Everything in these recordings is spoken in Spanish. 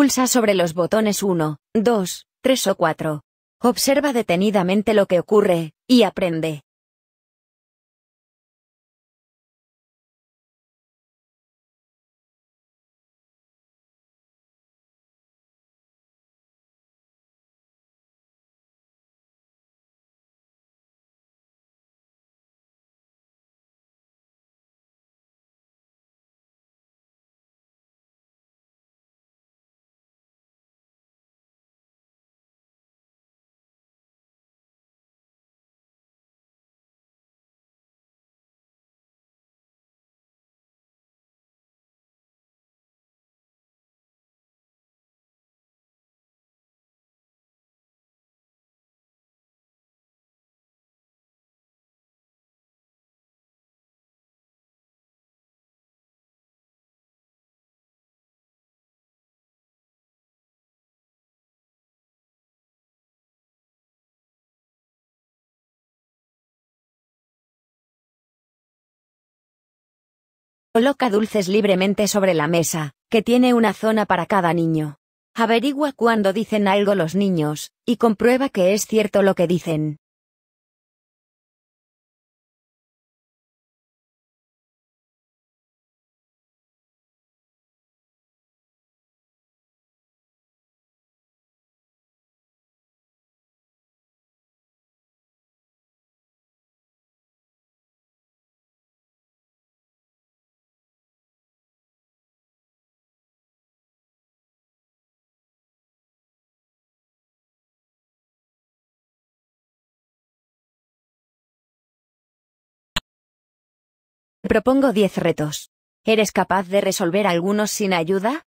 Pulsa sobre los botones 1, 2, 3 o 4. Observa detenidamente lo que ocurre, y aprende. Coloca dulces libremente sobre la mesa, que tiene una zona para cada niño. Averigua cuando dicen algo los niños, y comprueba que es cierto lo que dicen. Propongo 10 retos. ¿Eres capaz de resolver algunos sin ayuda?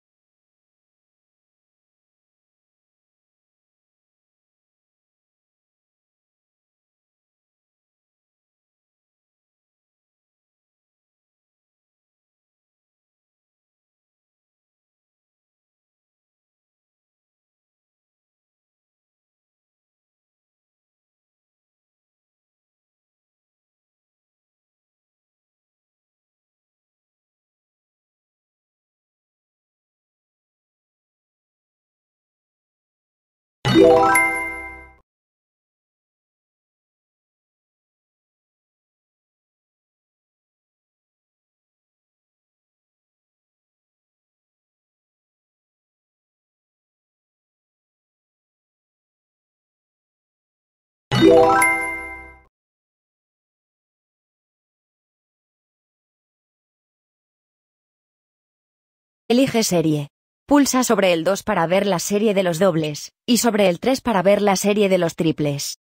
Elige serie. Pulsa sobre el 2 para ver la serie de los dobles, y sobre el 3 para ver la serie de los triples.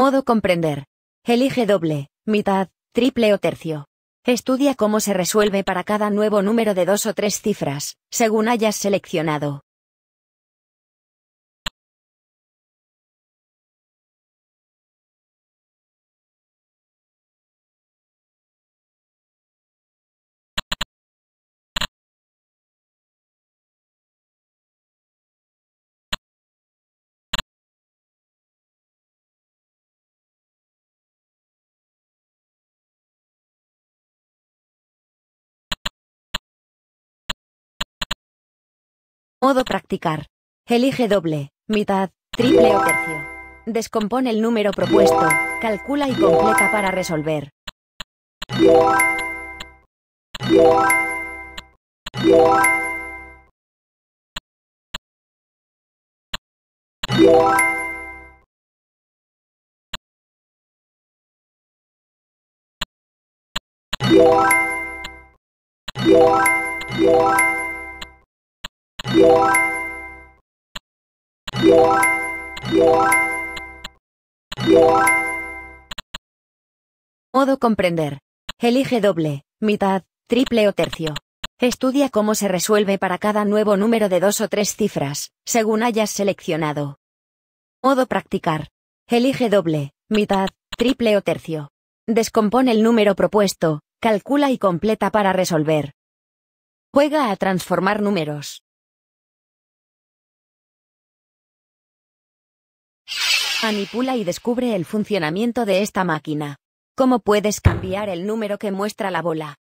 Modo comprender. Elige doble, mitad, triple o tercio. Estudia cómo se resuelve para cada nuevo número de dos o tres cifras, según hayas seleccionado. Modo practicar. Elige doble, mitad, triple o tercio. Descompone el número propuesto, calcula y completa para resolver. Modo comprender. Elige doble, mitad, triple o tercio. Estudia cómo se resuelve para cada nuevo número de dos o tres cifras, según hayas seleccionado. Modo practicar. Elige doble, mitad, triple o tercio. Descompone el número propuesto, calcula y completa para resolver. Juega a transformar números. Manipula y descubre el funcionamiento de esta máquina. ¿Cómo puedes cambiar el número que muestra la bola?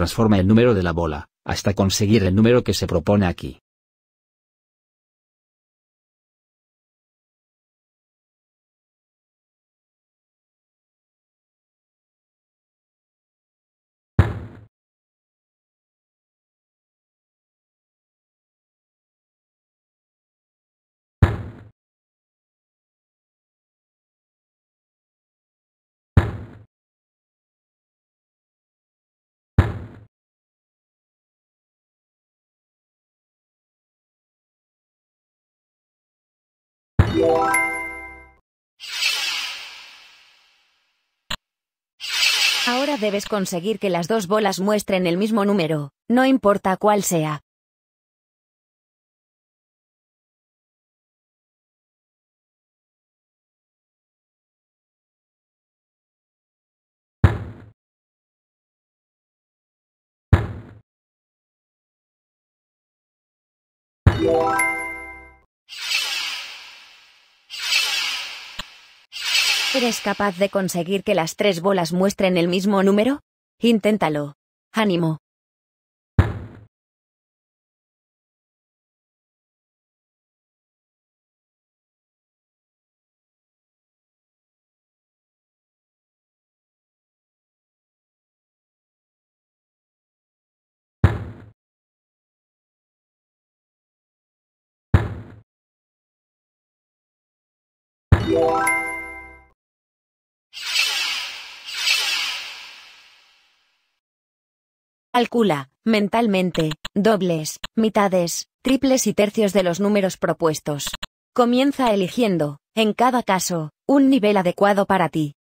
transforma el número de la bola, hasta conseguir el número que se propone aquí. Ahora debes conseguir que las dos bolas muestren el mismo número, no importa cuál sea. ¿Eres capaz de conseguir que las tres bolas muestren el mismo número? Inténtalo. Ánimo. Calcula, mentalmente, dobles, mitades, triples y tercios de los números propuestos. Comienza eligiendo, en cada caso, un nivel adecuado para ti.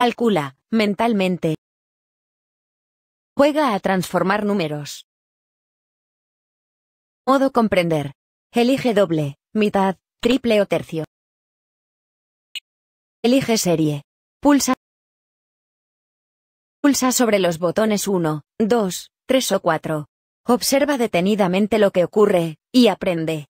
Calcula, mentalmente. Juega a transformar números. Modo comprender. Elige doble, mitad, triple o tercio. Elige serie. Pulsa. Pulsa sobre los botones 1, 2, 3 o 4. Observa detenidamente lo que ocurre, y aprende.